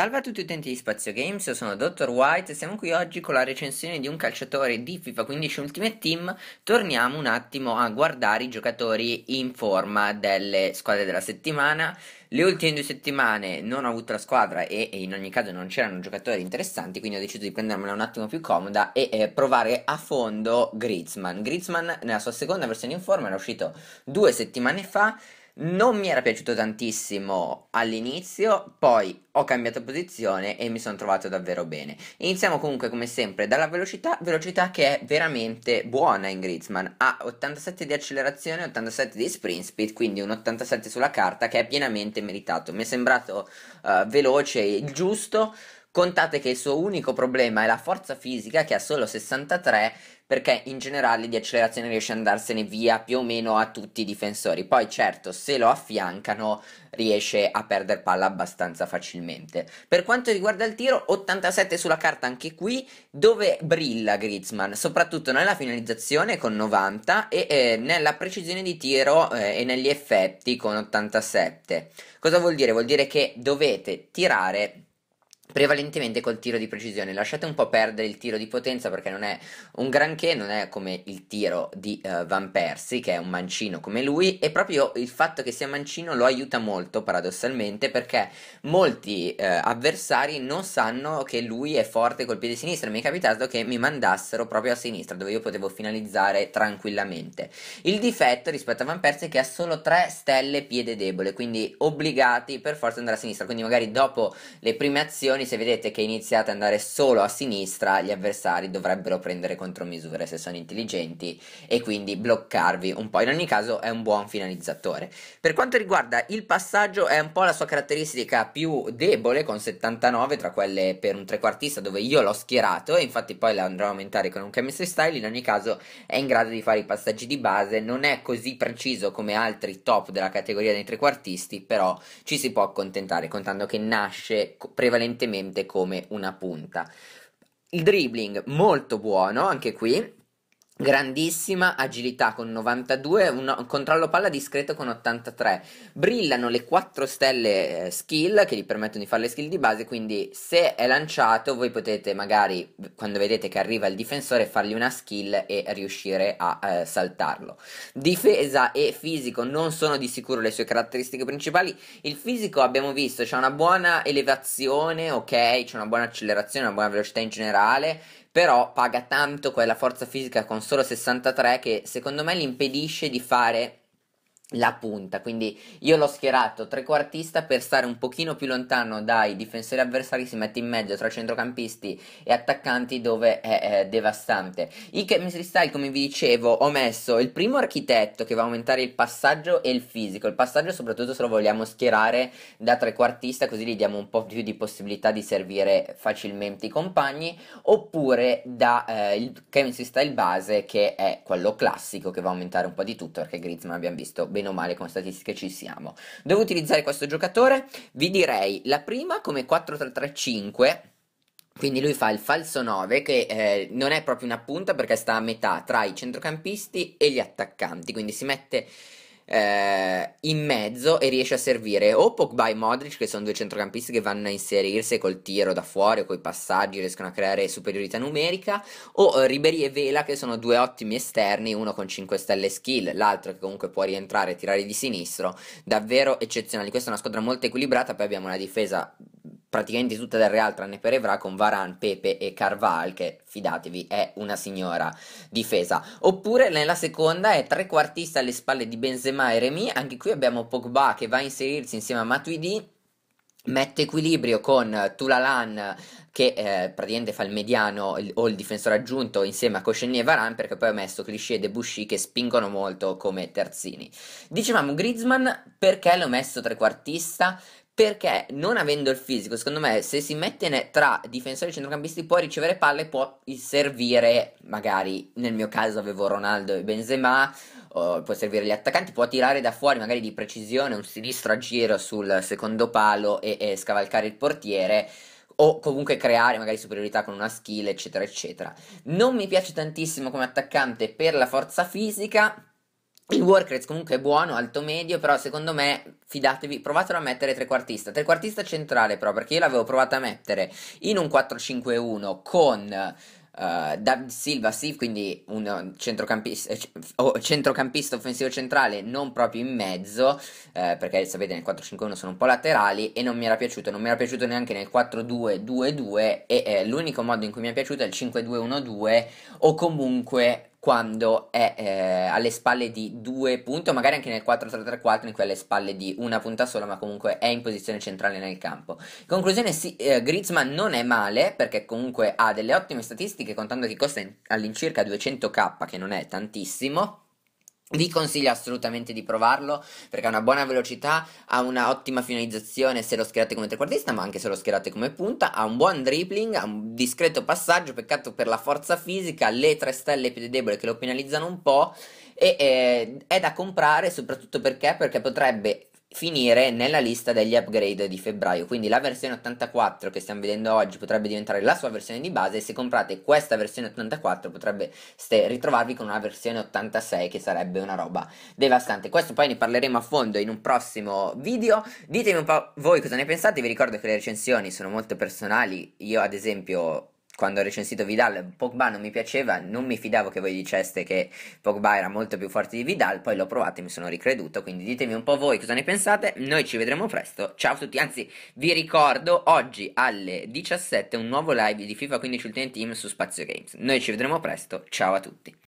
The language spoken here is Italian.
Salve a tutti gli utenti di Spazio Games, io sono Dr. White e siamo qui oggi con la recensione di un calciatore di FIFA 15 Ultimate Team. Torniamo un attimo a guardare i giocatori in forma delle squadre della settimana. Le ultime due settimane non ho avuto la squadra e, e in ogni caso non c'erano giocatori interessanti, quindi ho deciso di prendermela un attimo più comoda e eh, provare a fondo Griezmann. Griezmann nella sua seconda versione in forma era uscito due settimane fa non mi era piaciuto tantissimo all'inizio, poi ho cambiato posizione e mi sono trovato davvero bene. Iniziamo comunque come sempre dalla velocità, velocità che è veramente buona in Griezmann, ha 87 di accelerazione, 87 di sprint speed, quindi un 87 sulla carta che è pienamente meritato. Mi è sembrato uh, veloce e giusto Contate che il suo unico problema è la forza fisica che ha solo 63 perché in generale di accelerazione riesce ad andarsene via più o meno a tutti i difensori. Poi certo, se lo affiancano riesce a perdere palla abbastanza facilmente. Per quanto riguarda il tiro, 87 sulla carta anche qui, dove brilla Griezmann, soprattutto nella finalizzazione con 90 e eh, nella precisione di tiro eh, e negli effetti con 87. Cosa vuol dire? Vuol dire che dovete tirare prevalentemente col tiro di precisione lasciate un po' perdere il tiro di potenza perché non è un granché non è come il tiro di uh, Van Persie che è un mancino come lui e proprio il fatto che sia mancino lo aiuta molto paradossalmente perché molti uh, avversari non sanno che lui è forte col piede sinistro mi è capitato che mi mandassero proprio a sinistra dove io potevo finalizzare tranquillamente il difetto rispetto a Van Persie è che ha solo 3 stelle piede debole quindi obbligati per forza ad andare a sinistra quindi magari dopo le prime azioni azioni, se vedete che iniziate ad andare solo a sinistra, gli avversari dovrebbero prendere contromisure se sono intelligenti e quindi bloccarvi un po'. In ogni caso è un buon finalizzatore. Per quanto riguarda il passaggio, è un po' la sua caratteristica più debole con 79 tra quelle per un trequartista dove io l'ho schierato e infatti poi la andrò a aumentare con un chemistry style. In ogni caso è in grado di fare i passaggi di base, non è così preciso come altri top della categoria dei trequartisti, però ci si può accontentare contando che nasce prevalentemente semplicemente come una punta. Il dribbling molto buono anche qui, Grandissima agilità con 92, un controllo palla discreto con 83. Brillano le 4 stelle eh, skill che gli permettono di fare le skill di base, quindi se è lanciato voi potete magari quando vedete che arriva il difensore fargli una skill e riuscire a eh, saltarlo. Difesa e fisico non sono di sicuro le sue caratteristiche principali. Il fisico abbiamo visto, c'è una buona elevazione, ok, c'è una buona accelerazione, una buona velocità in generale però paga tanto quella forza fisica con solo 63 che secondo me gli impedisce di fare la punta, quindi io l'ho schierato trequartista per stare un pochino più lontano dai difensori avversari, si mette in mezzo tra centrocampisti e attaccanti dove è, è devastante. In chemistry style, come vi dicevo, ho messo il primo architetto che va a aumentare il passaggio e il fisico, il passaggio soprattutto se lo vogliamo schierare da trequartista così gli diamo un po' più di possibilità di servire facilmente i compagni, oppure da eh, il chemistry style base che è quello classico che va a aumentare un po' di tutto perché Griezmann abbiamo visto bene bene o male con statistiche ci siamo. Devo utilizzare questo giocatore? Vi direi la prima come 4 3 3 Quindi lui fa il falso 9 che eh, non è proprio una punta perché sta a metà tra i centrocampisti e gli attaccanti, quindi si mette eh, in mezzo e riesce a servire o Pogba e Modric, che sono due centrocampisti che vanno a inserirsi col tiro da fuori o coi passaggi, riescono a creare superiorità numerica, o eh, Ribery e Vela, che sono due ottimi esterni, uno con 5 stelle skill, l'altro che comunque può rientrare e tirare di sinistro, davvero eccezionali. Questa è una squadra molto equilibrata, poi abbiamo una difesa praticamente tutta del Real tranne per Evra con Varan, Pepe e Carval che fidatevi è una signora difesa oppure nella seconda è trequartista alle spalle di Benzema e Remy anche qui abbiamo Pogba che va a inserirsi insieme a Matuidi mette equilibrio con Tulalan che eh, praticamente fa il mediano il, o il difensore aggiunto insieme a Koscielny e Varan perché poi ha messo Clichy e Debussy che spingono molto come terzini dicevamo Griezmann perché l'ho messo trequartista perché non avendo il fisico, secondo me, se si mette tra difensori e centrocampisti può ricevere palle, può servire, magari nel mio caso avevo Ronaldo e Benzema, può servire gli attaccanti, può tirare da fuori magari di precisione un sinistro a giro sul secondo palo e, e scavalcare il portiere o comunque creare magari superiorità con una skill, eccetera, eccetera. Non mi piace tantissimo come attaccante per la forza fisica. Il Warcraft comunque è buono, alto medio, però secondo me fidatevi, provatelo a mettere trequartista, trequartista centrale però, perché io l'avevo provato a mettere in un 4-5-1 con... Uh, David Silva sì, quindi un eh, centrocampista, eh, oh, centrocampista, offensivo centrale non proprio in mezzo, eh, perché sapete nel 4-5-1 sono un po' laterali e non mi era piaciuto, non mi era piaciuto neanche nel 4-2-2-2 e eh, l'unico modo in cui mi è piaciuto è il 5-2-1-2 o comunque quando è eh, alle spalle di due punte, o magari anche nel 4-3-3-4 in cui è alle spalle di una punta sola, ma comunque è in posizione centrale nel campo. In conclusione, sì, eh, Griezmann non è male, perché comunque ha delle ottime statistiche, contando che costa all'incirca 200k, che non è tantissimo. Vi consiglio assolutamente di provarlo perché ha una buona velocità, ha un'ottima finalizzazione se lo schierate come trequartista ma anche se lo schierate come punta, ha un buon dribbling, ha un discreto passaggio, peccato per la forza fisica, le tre stelle più debole che lo penalizzano un po' e eh, è da comprare soprattutto perché, perché potrebbe finire nella lista degli upgrade di febbraio. Quindi la versione 84 che stiamo vedendo oggi potrebbe diventare la sua versione di base e se comprate questa versione 84 potrebbe ritrovarvi con una versione 86 che sarebbe una roba devastante. Questo poi ne parleremo a fondo in un prossimo video. Ditemi un po' voi cosa ne pensate, vi ricordo che le recensioni sono molto personali. Io ad esempio quando ho recensito Vidal, Pogba non mi piaceva, non mi fidavo che voi diceste che Pogba era molto più forte di Vidal, poi l'ho provato e mi sono ricreduto, quindi ditemi un po' voi cosa ne pensate, noi ci vedremo presto, ciao a tutti, anzi vi ricordo oggi alle 17 un nuovo live di FIFA 15 Ultimate Team su Spazio Games, noi ci vedremo presto, ciao a tutti.